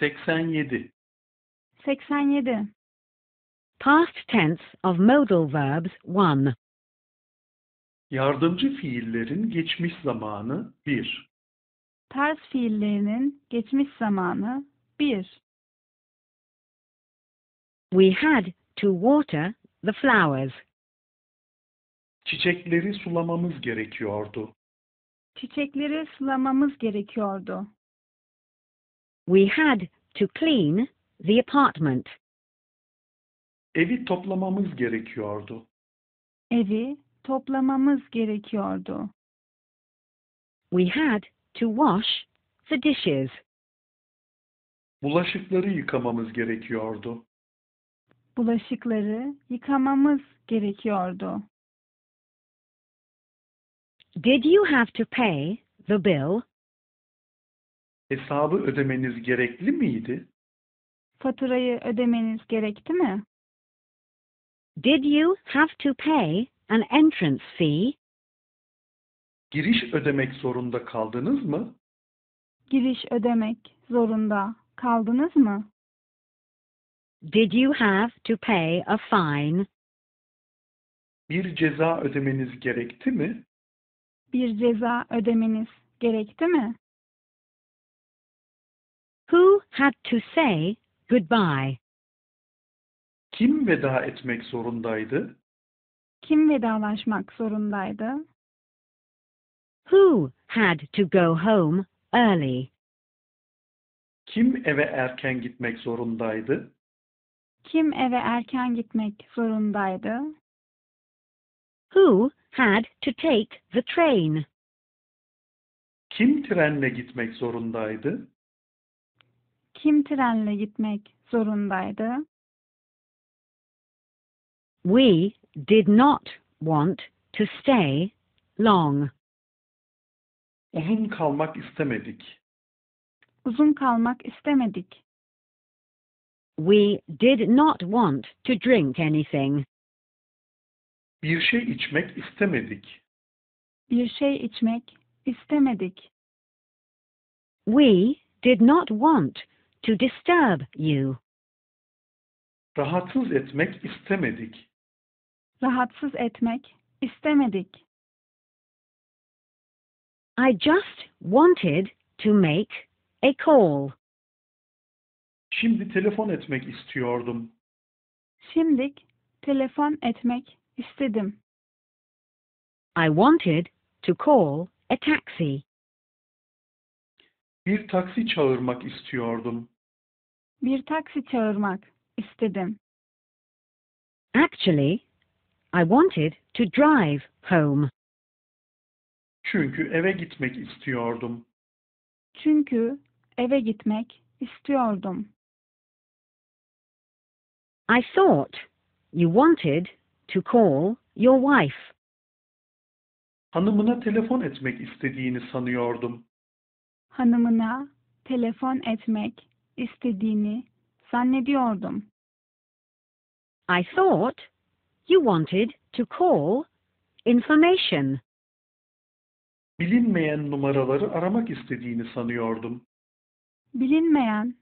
87 87 Past tense of modal verbs 1 Yardımcı fiillerin geçmiş zamanı 1 Ters fiillerinin geçmiş zamanı 1 We had to water the flowers. Çiçekleri sulamamız gerekiyordu. Çiçekleri sulamamız gerekiyordu. We had to clean the apartment. Evi toplamamız gerekiyordu. Evi toplamamız gerekiyordu. We had to wash the dishes. Bulaşıkları yıkamamız gerekiyordu. Bulaşıkları yıkamamız gerekiyordu. Did you have to pay the bill? Hesabı ödemeniz gerekli miydi? Faturayı ödemeniz gerekti mi? Did you have to pay an entrance fee? Giriş ödemek zorunda kaldınız mı? Giriş ödemek zorunda kaldınız mı? Did you have to pay a fine? Bir ceza ödemeniz gerekti mi? Bir ceza ödemeniz gerekti mi? Who had to say goodbye? Kim veda etmek zorundaydı? Kim vedalaşmak zorundaydı? Who had to go home early? Kim eve erken gitmek zorundaydı? Kim eve erken gitmek zorundaydı? Who had to take the train? Kim trenle gitmek zorundaydı? Kim trenle gitmek zorundaydı? We did not want to stay long. Uzun kalmak istemedik. Uzun kalmak istemedik. We did not want to drink anything. Bir şey içmek istemedik. Bir şey içmek istemedik. We did not want to disturb you. Rahatsız etmek istemedik. Rahatsız etmek istemedik. I just wanted to make a call. Şimdi telefon etmek istiyordum. Şimdik telefon etmek istedim. I wanted to call a taxi. Bir taksi çağırmak istiyordum. Bir taksi çağırmak istedim. Actually, I wanted to drive home. Çünkü eve gitmek istiyordum. Çünkü eve gitmek istiyordum. I thought you wanted to call your wife. Hanımına telefon etmek istediğini sanıyordum hanımına telefon etmek istediğini zannediyordum. I thought you wanted to call information. Bilinmeyen numaraları aramak istediğini sanıyordum. Bilinmeyen